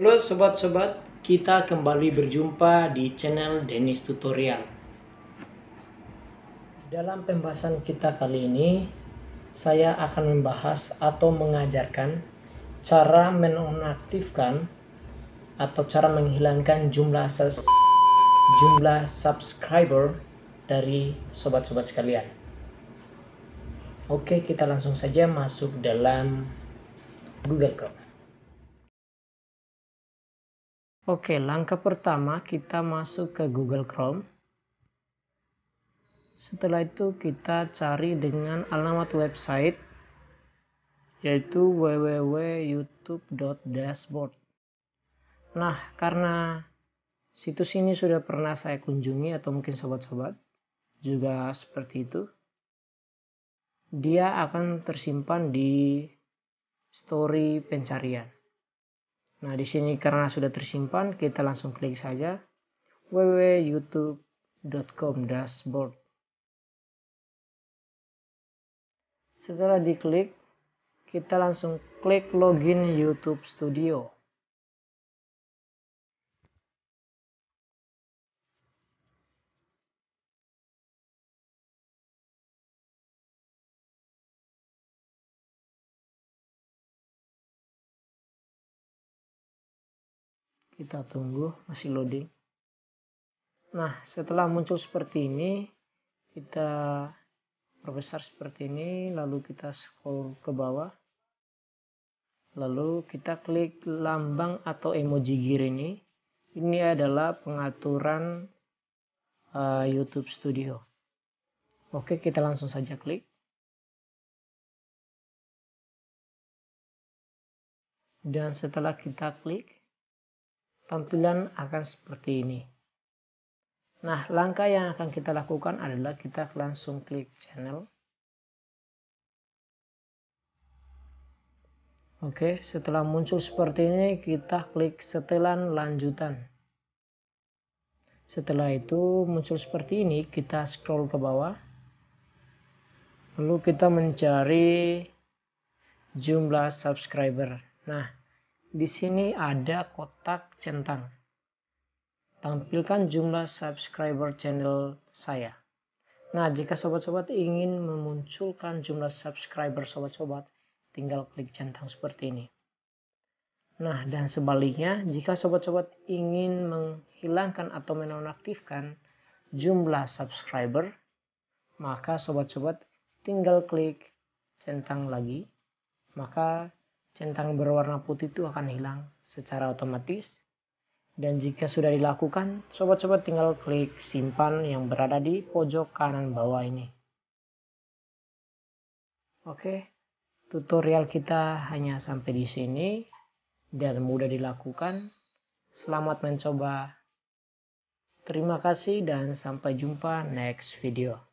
Halo sobat-sobat, kita kembali berjumpa di channel Dennis Tutorial. Dalam pembahasan kita kali ini, saya akan membahas atau mengajarkan cara menonaktifkan atau cara menghilangkan jumlah jumlah subscriber dari sobat-sobat sekalian. Oke, kita langsung saja masuk dalam Google Chrome. Oke, langkah pertama kita masuk ke Google Chrome. Setelah itu kita cari dengan alamat website yaitu www.youtube.dashboard. Nah, karena situs ini sudah pernah saya kunjungi atau mungkin sobat-sobat juga seperti itu, dia akan tersimpan di story pencarian. Nah, di sini karena sudah tersimpan, kita langsung klik saja www.youtube.com dashboard. Setelah diklik, kita langsung klik login YouTube Studio. kita tunggu masih loading nah setelah muncul seperti ini kita perbesar seperti ini lalu kita scroll ke bawah lalu kita klik lambang atau emoji gear ini ini adalah pengaturan uh, YouTube Studio oke kita langsung saja klik dan setelah kita klik tampilan akan seperti ini. Nah, langkah yang akan kita lakukan adalah kita langsung klik channel. Oke, setelah muncul seperti ini, kita klik setelan lanjutan. Setelah itu muncul seperti ini, kita scroll ke bawah. Lalu kita mencari jumlah subscriber. Nah, di sini ada kotak centang. Tampilkan jumlah subscriber channel saya. Nah, jika sobat-sobat ingin memunculkan jumlah subscriber sobat-sobat, tinggal klik centang seperti ini. Nah, dan sebaliknya, jika sobat-sobat ingin menghilangkan atau menonaktifkan jumlah subscriber, maka sobat-sobat tinggal klik centang lagi, maka centang berwarna putih itu akan hilang secara otomatis. Dan jika sudah dilakukan, sobat-sobat tinggal klik simpan yang berada di pojok kanan bawah ini. Oke, tutorial kita hanya sampai di sini dan mudah dilakukan. Selamat mencoba. Terima kasih dan sampai jumpa next video.